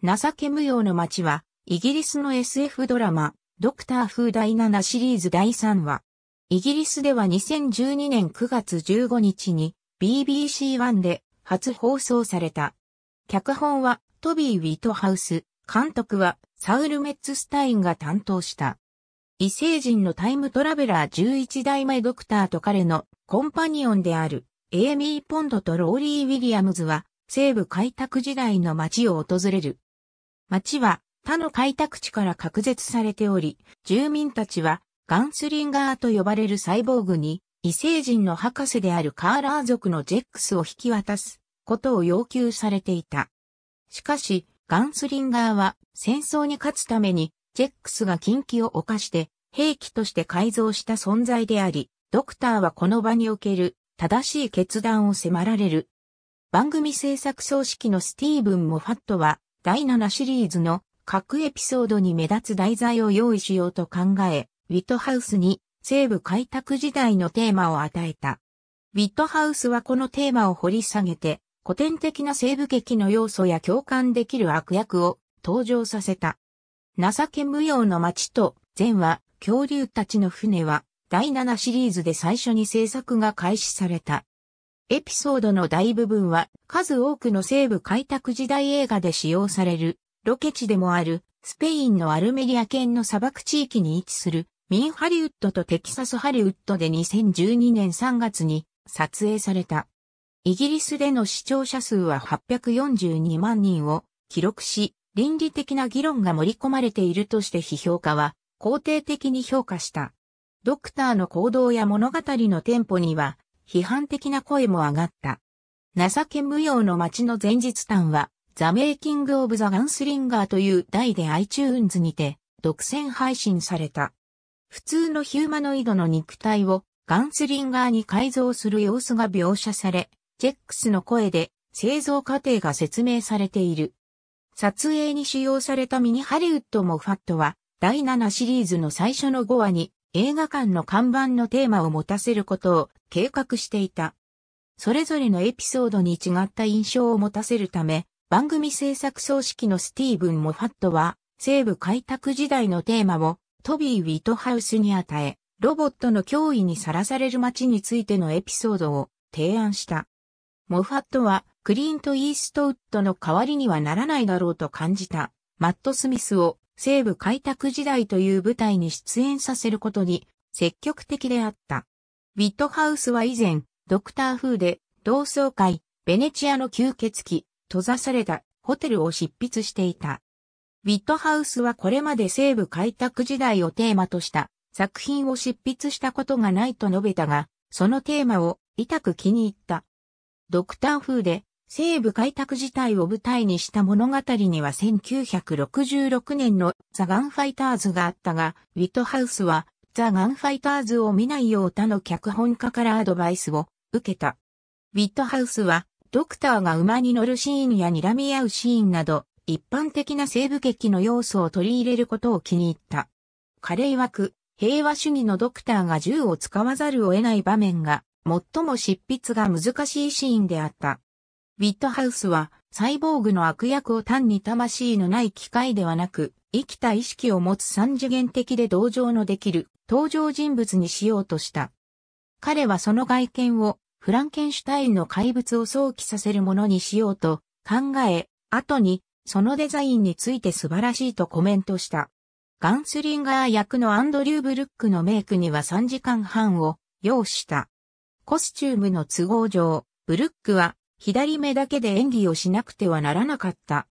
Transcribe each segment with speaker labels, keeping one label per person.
Speaker 1: 情け無用の街は、イギリスの SF ドラマ、ドクター風第7シリーズ第3話。イギリスでは2012年9月15日に BBC1 で初放送された。脚本はトビー・ウィトハウス、監督はサウル・メッツスタインが担当した。異星人のタイムトラベラー11代前ドクターと彼のコンパニオンであるエイミー・ポンドとローリー・ウィリアムズは西部開拓時代の街を訪れる。町は他の開拓地から隔絶されており、住民たちはガンスリンガーと呼ばれるサイボーグに異星人の博士であるカーラー族のジェックスを引き渡すことを要求されていた。しかし、ガンスリンガーは戦争に勝つためにジェックスが禁忌を犯して兵器として改造した存在であり、ドクターはこの場における正しい決断を迫られる。番組制作総指揮のスティーブン・モファットは第7シリーズの各エピソードに目立つ題材を用意しようと考え、ウィットハウスに西部開拓時代のテーマを与えた。ウィットハウスはこのテーマを掘り下げて、古典的な西部劇の要素や共感できる悪役を登場させた。情け無用の街と前は恐竜たちの船は第7シリーズで最初に制作が開始された。エピソードの大部分は数多くの西部開拓時代映画で使用されるロケ地でもあるスペインのアルメリア県の砂漠地域に位置するミンハリウッドとテキサスハリウッドで2012年3月に撮影された。イギリスでの視聴者数は842万人を記録し、倫理的な議論が盛り込まれているとして批評家は肯定的に評価した。ドクターの行動や物語のテンポには批判的な声も上がった。情け無用の街の前日譚は、ザ・メイキング・オブ・ザ・ガンスリンガーという題で iTunes にて独占配信された。普通のヒューマノイドの肉体をガンスリンガーに改造する様子が描写され、ジェックスの声で製造過程が説明されている。撮影に使用されたミニハリウッドもファットは第7シリーズの最初の5話に映画館の看板のテーマを持たせることを計画していた。それぞれのエピソードに違った印象を持たせるため、番組制作葬式のスティーブン・モファットは、西部開拓時代のテーマをトビー・ウィトハウスに与え、ロボットの脅威にさらされる街についてのエピソードを提案した。モファットは、クリーント・イーストウッドの代わりにはならないだろうと感じた、マット・スミスを西部開拓時代という舞台に出演させることに積極的であった。ウィットハウスは以前、ドクター風で、同窓会、ベネチアの吸血鬼、閉ざされたホテルを執筆していた。ウィットハウスはこれまで西部開拓時代をテーマとした作品を執筆したことがないと述べたが、そのテーマを痛く気に入った。ドクター風で西部開拓自体を舞台にした物語には1966年のザ・ガンファイターズがあったが、ウィットハウスはザ・ガンファイターズを見ないよう他の脚本家からアドバイスを受けた。ウィットハウスはドクターが馬に乗るシーンや睨み合うシーンなど一般的な西部劇の要素を取り入れることを気に入った。彼曰く平和主義のドクターが銃を使わざるを得ない場面が最も執筆が難しいシーンであった。ウィットハウスは、サイボーグの悪役を単に魂のない機械ではなく、生きた意識を持つ三次元的で同情のできる登場人物にしようとした。彼はその外見をフランケンシュタインの怪物を想起させるものにしようと考え、後にそのデザインについて素晴らしいとコメントした。ガンスリンガー役のアンドリュー・ブルックのメイクには3時間半を要した。コスチュームの都合上、ブルックは左目だけで演技をしなくてはならなかった。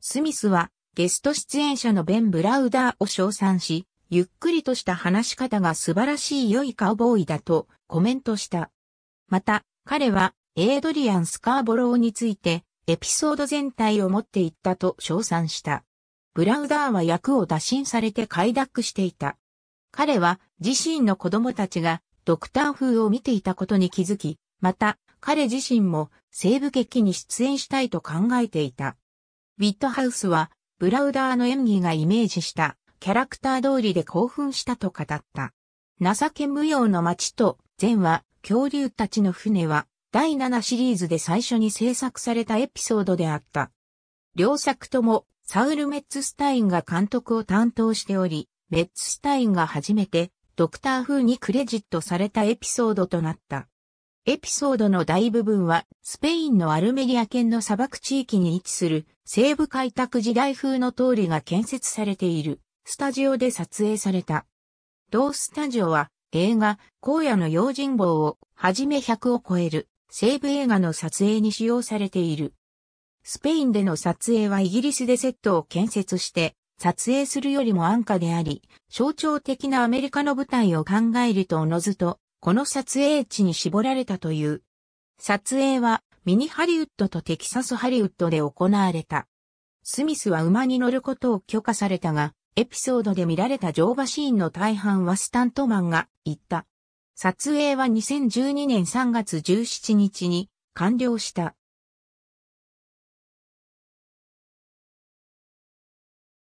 Speaker 1: スミスはゲスト出演者のベン・ブラウダーを称賛し、ゆっくりとした話し方が素晴らしい良いカウボーイだとコメントした。また、彼はエイドリアン・スカーボローについてエピソード全体を持っていったと称賛した。ブラウダーは役を打診されて快諾していた。彼は自身の子供たちがドクター風を見ていたことに気づき、また彼自身も西部劇に出演したいと考えていた。ウィットハウスは、ブラウダーの演技がイメージしたキャラクター通りで興奮したと語った。情け無用の街と、善は恐竜たちの船は、第7シリーズで最初に制作されたエピソードであった。両作とも、サウル・メッツスタインが監督を担当しており、メッツスタインが初めて、ドクター風にクレジットされたエピソードとなった。エピソードの大部分は、スペインのアルメリア県の砂漠地域に位置する、西部開拓時代風の通りが建設されている、スタジオで撮影された。同スタジオは、映画、荒野の用心棒を、はじめ100を超える、西部映画の撮影に使用されている。スペインでの撮影はイギリスでセットを建設して、撮影するよりも安価であり、象徴的なアメリカの舞台を考えるとおのずと、この撮影地に絞られたという。撮影はミニハリウッドとテキサスハリウッドで行われた。スミスは馬に乗ることを許可されたが、エピソードで見られた乗馬シーンの大半はスタントマンが行った。撮影は2012年3月17日に完了した。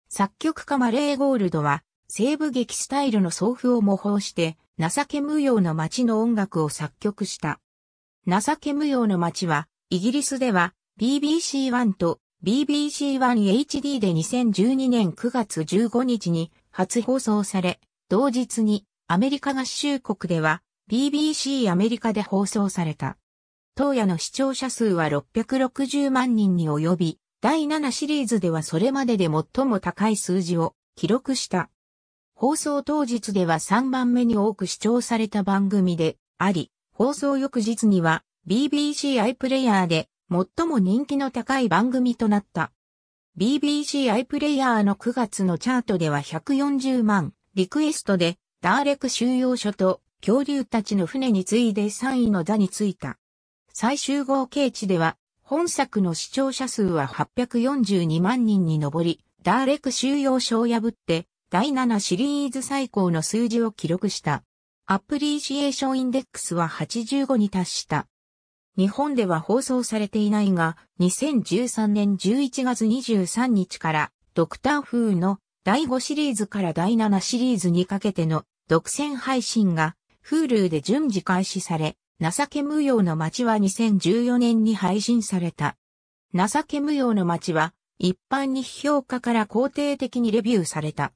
Speaker 1: 作曲家マレー・ゴールドは西部劇スタイルの奏譜を模倣して、情け無用の街の音楽を作曲した。情け無用の街は、イギリスでは BBC1 と BBC1HD で2012年9月15日に初放送され、同日にアメリカ合衆国では BBC アメリカで放送された。当夜の視聴者数は660万人に及び、第7シリーズではそれまでで最も高い数字を記録した。放送当日では3番目に多く視聴された番組であり、放送翌日には BBC アイプレイヤーで最も人気の高い番組となった。BBC アイプレイヤーの9月のチャートでは140万リクエストで、ダーレク収容所と恐竜たちの船に次いで3位の座についた。最終合計値では、本作の視聴者数は842万人に上り、ダーレク収容所を破って、第7シリーズ最高の数字を記録した。アプリシエーションインデックスは85に達した。日本では放送されていないが、2013年11月23日から、ドクター風の第5シリーズから第7シリーズにかけての独占配信が、フールーで順次開始され、情け無用の街は2014年に配信された。情け無用の街は、一般に評価から肯定的にレビューされた。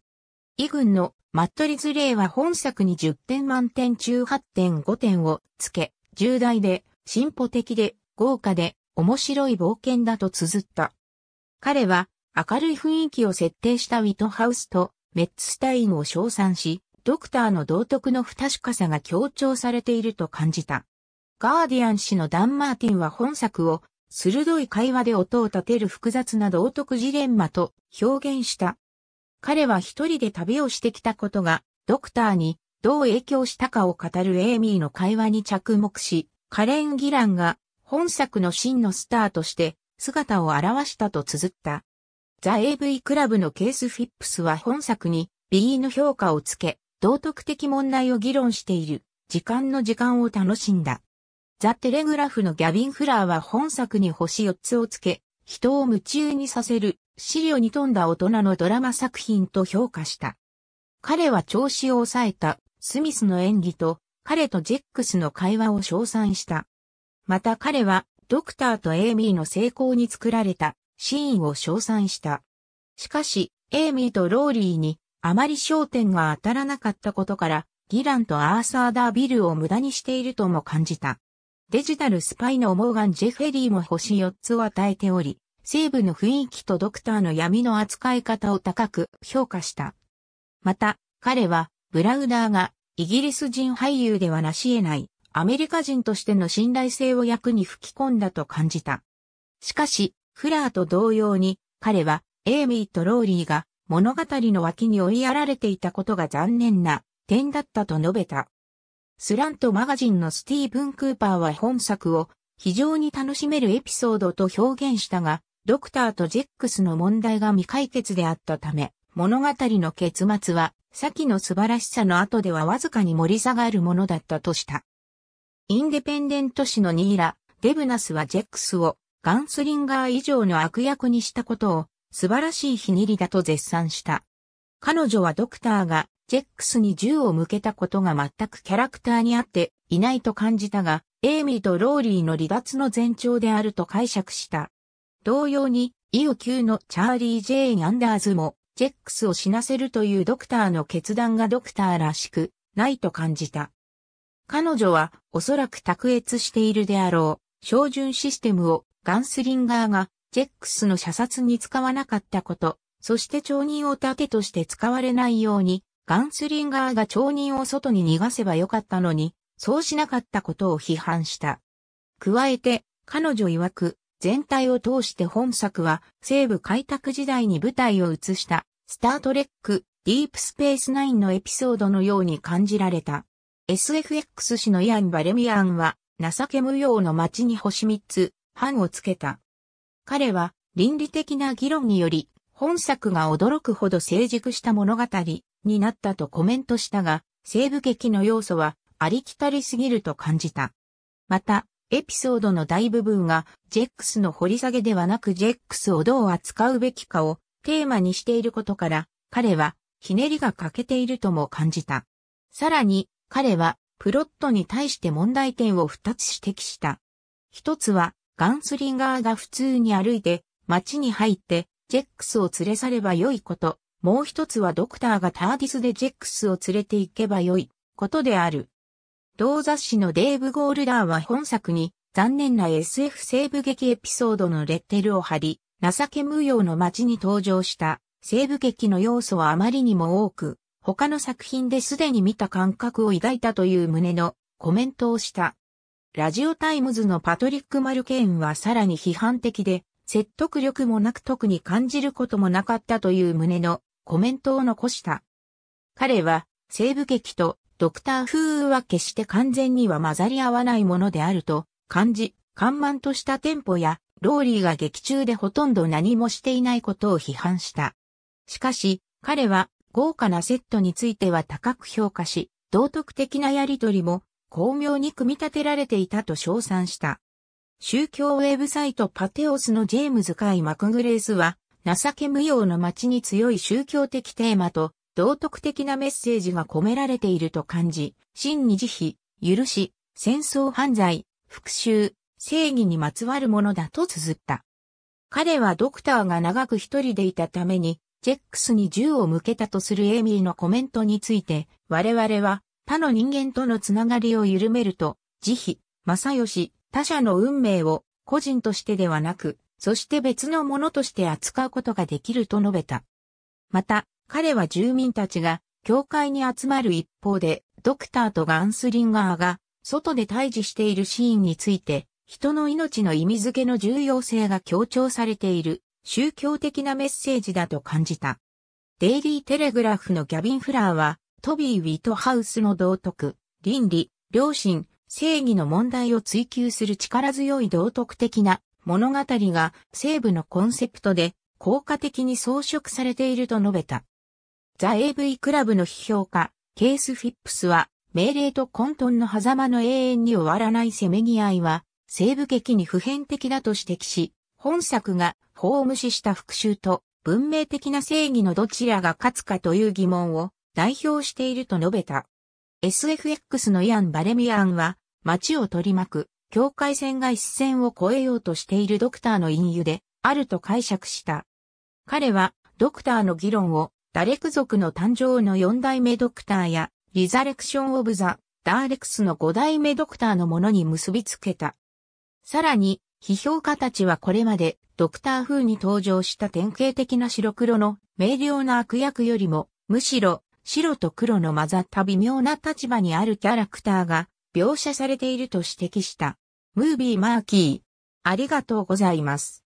Speaker 1: イ軍のマットリズレイは本作に10点満点中8.5点をつけ、重大で、進歩的で、豪華で、面白い冒険だと綴った。彼は、明るい雰囲気を設定したウィトハウスと、メッツスタインを称賛し、ドクターの道徳の不確かさが強調されていると感じた。ガーディアン氏のダン・マーティンは本作を、鋭い会話で音を立てる複雑な道徳ジレンマと表現した。彼は一人で旅をしてきたことが、ドクターにどう影響したかを語るエイミーの会話に着目し、カレン・ギランが本作の真のスターとして姿を現したと綴った。ザ・ AV クラブのケース・フィップスは本作に B の評価をつけ、道徳的問題を議論している時間の時間を楽しんだ。ザ・テレグラフのギャビン・フラーは本作に星4つをつけ、人を夢中にさせる資料に富んだ大人のドラマ作品と評価した。彼は調子を抑えたスミスの演技と彼とジェックスの会話を称賛した。また彼はドクターとエイミーの成功に作られたシーンを称賛した。しかし、エイミーとローリーにあまり焦点が当たらなかったことから、ギランとアーサー・ダービルを無駄にしているとも感じた。デジタルスパイのモーガン・ジェフェリーも星4つを与えており、西部の雰囲気とドクターの闇の扱い方を高く評価した。また、彼は、ブラウダーが、イギリス人俳優ではなし得ない、アメリカ人としての信頼性を役に吹き込んだと感じた。しかし、フラーと同様に、彼は、エイミーとローリーが、物語の脇に追いやられていたことが残念な点だったと述べた。スラントマガジンのスティーブン・クーパーは本作を非常に楽しめるエピソードと表現したが、ドクターとジェックスの問題が未解決であったため、物語の結末は、先の素晴らしさの後ではわずかに盛り下がるものだったとした。インデペンデント誌のニーラ、デブナスはジェックスをガンスリンガー以上の悪役にしたことを素晴らしいひねりだと絶賛した。彼女はドクターがジェックスに銃を向けたことが全くキャラクターに合っていないと感じたが、エイミーとローリーの離脱の前兆であると解釈した。同様に、イオ級のチャーリー・ジェーン・アンダーズも、ジェックスを死なせるというドクターの決断がドクターらしく、ないと感じた。彼女は、おそらく卓越しているであろう、照準システムを、ガンスリンガーが、ジェックスの射殺に使わなかったこと、そして町人を盾として使われないように、ガンスリンガーが町人を外に逃がせばよかったのに、そうしなかったことを批判した。加えて、彼女曰く、全体を通して本作は西部開拓時代に舞台を移したスタートレックディープスペースナインのエピソードのように感じられた。SFX 氏のイアン・バレミアンは情け無用の街に星3つ、半をつけた。彼は倫理的な議論により本作が驚くほど成熟した物語になったとコメントしたが、西部劇の要素はありきたりすぎると感じた。また、エピソードの大部分がジェックスの掘り下げではなくジェックスをどう扱うべきかをテーマにしていることから、彼はひねりが欠けているとも感じた。さらに、彼はプロットに対して問題点を二つ指摘した。一つは、ガンスリンガーが普通に歩いて、街に入って、ジェックスを連れ去ればよいこと。もう一つはドクターがターディスでジェックスを連れて行けばよいことである。同雑誌のデーブ・ゴールダーは本作に残念な SF 西部劇エピソードのレッテルを貼り、情け無用の街に登場した西部劇の要素はあまりにも多く、他の作品ですでに見た感覚を抱いたという旨のコメントをした。ラジオタイムズのパトリック・マルケーンはさらに批判的で、説得力もなく特に感じることもなかったという旨のコメントを残した。彼は西部劇とドクター風は決して完全には混ざり合わないものであると、感じ、緩慢としたテンポや、ローリーが劇中でほとんど何もしていないことを批判した。しかし、彼は豪華なセットについては高く評価し、道徳的なやりとりも巧妙に組み立てられていたと称賛した。宗教ウェブサイトパテオスのジェームズ・カイ・マクグレースは、情け無用の街に強い宗教的テーマと、道徳的なメッセージが込められていると感じ、真に慈悲、許し、戦争犯罪、復讐、正義にまつわるものだと綴った。彼はドクターが長く一人でいたために、ジェックスに銃を向けたとするエミーのコメントについて、我々は他の人間とのつながりを緩めると、慈悲、正義、他者の運命を個人としてではなく、そして別のものとして扱うことができると述べた。また、彼は住民たちが教会に集まる一方で、ドクターとガンスリンガーが外で対峙しているシーンについて、人の命の意味付けの重要性が強調されている宗教的なメッセージだと感じた。デイリーテレグラフのギャビン・フラーは、トビー・ウィトハウスの道徳、倫理、良心、正義の問題を追求する力強い道徳的な物語が西部のコンセプトで効果的に装飾されていると述べた。ザ・ AV クラブの批評家、ケース・フィップスは、命令と混沌の狭間の永遠に終わらないせめぎ合いは、西部劇に普遍的だと指摘し、本作が法を無視した復讐と文明的な正義のどちらが勝つかという疑問を代表していると述べた。SFX のイアン・バレミアンは、街を取り巻く境界線が一線を越えようとしているドクターの隠喩で、あると解釈した。彼は、ドクターの議論をダレク族の誕生の4代目ドクターや、リザレクション・オブ・ザ・ダーレクスの5代目ドクターのものに結びつけた。さらに、批評家たちはこれまで、ドクター風に登場した典型的な白黒の明瞭な悪役よりも、むしろ、白と黒の混ざった微妙な立場にあるキャラクターが描写されていると指摘した。ムービーマーキー。ありがとうございます。